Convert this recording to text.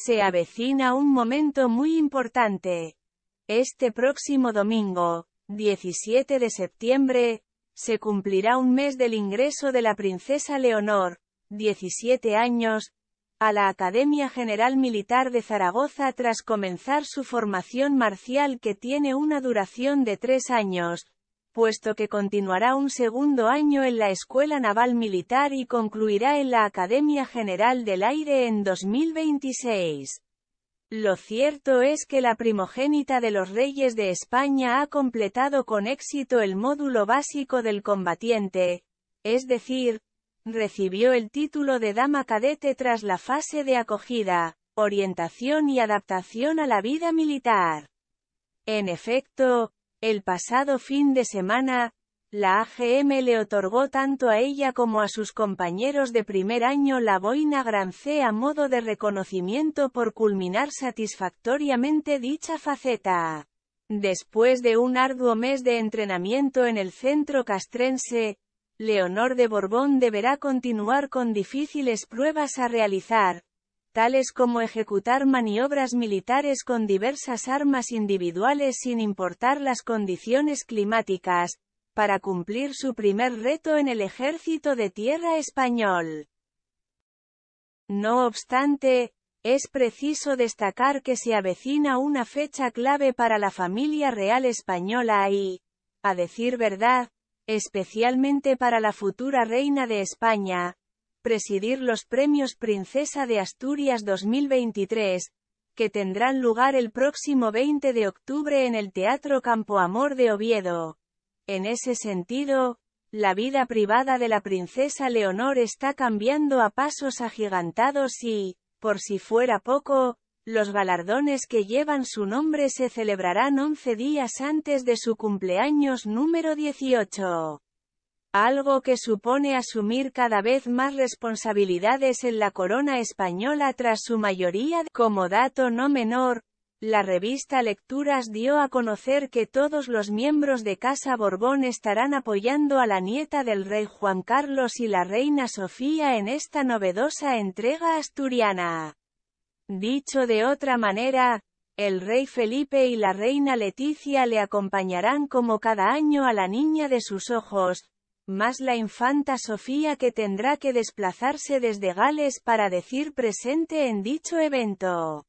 Se avecina un momento muy importante. Este próximo domingo, 17 de septiembre, se cumplirá un mes del ingreso de la princesa Leonor, 17 años, a la Academia General Militar de Zaragoza tras comenzar su formación marcial que tiene una duración de tres años, puesto que continuará un segundo año en la Escuela Naval Militar y concluirá en la Academia General del Aire en 2026. Lo cierto es que la primogénita de los reyes de España ha completado con éxito el módulo básico del combatiente, es decir, recibió el título de dama cadete tras la fase de acogida, orientación y adaptación a la vida militar. En efecto, el pasado fin de semana, la AGM le otorgó tanto a ella como a sus compañeros de primer año la boina C a modo de reconocimiento por culminar satisfactoriamente dicha faceta. Después de un arduo mes de entrenamiento en el centro castrense, Leonor de Borbón deberá continuar con difíciles pruebas a realizar, tales como ejecutar maniobras militares con diversas armas individuales sin importar las condiciones climáticas, para cumplir su primer reto en el ejército de tierra español. No obstante, es preciso destacar que se avecina una fecha clave para la familia real española y, a decir verdad, especialmente para la futura reina de España, presidir los premios Princesa de Asturias 2023, que tendrán lugar el próximo 20 de octubre en el Teatro Campoamor de Oviedo. En ese sentido, la vida privada de la princesa Leonor está cambiando a pasos agigantados y, por si fuera poco, los galardones que llevan su nombre se celebrarán 11 días antes de su cumpleaños número 18 algo que supone asumir cada vez más responsabilidades en la corona española tras su mayoría. De... Como dato no menor, la revista Lecturas dio a conocer que todos los miembros de Casa Borbón estarán apoyando a la nieta del rey Juan Carlos y la reina Sofía en esta novedosa entrega asturiana. Dicho de otra manera, el rey Felipe y la reina Leticia le acompañarán como cada año a la niña de sus ojos, más la infanta Sofía que tendrá que desplazarse desde Gales para decir presente en dicho evento.